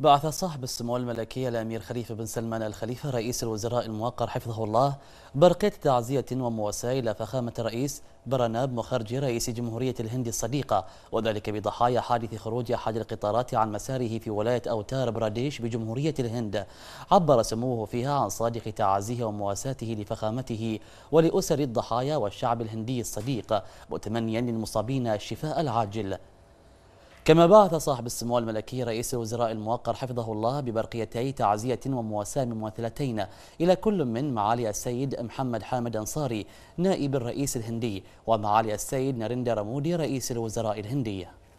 بعث صاحب السمو الملكي الأمير خليفة بن سلمان الخليفة رئيس الوزراء الموقر حفظه الله برقية تعزية ومواساة إلى فخامة الرئيس برناب مخرجي رئيس جمهورية الهند الصديقة وذلك بضحايا حادث خروج أحد القطارات عن مساره في ولاية أوتار براديش بجمهورية الهند عبر سموه فيها عن صادق تعازيه ومواساته لفخامته ولأسر الضحايا والشعب الهندي الصديق متمنيا للمصابين الشفاء العاجل كما بعث صاحب السمو الملكي رئيس الوزراء الموقر حفظه الله ببرقيتي تعزية ومواساة مماثلتين إلى كل من معالي السيد محمد حامد أنصاري نائب الرئيس الهندي ومعالي السيد ناريندا مودي رئيس الوزراء الهندي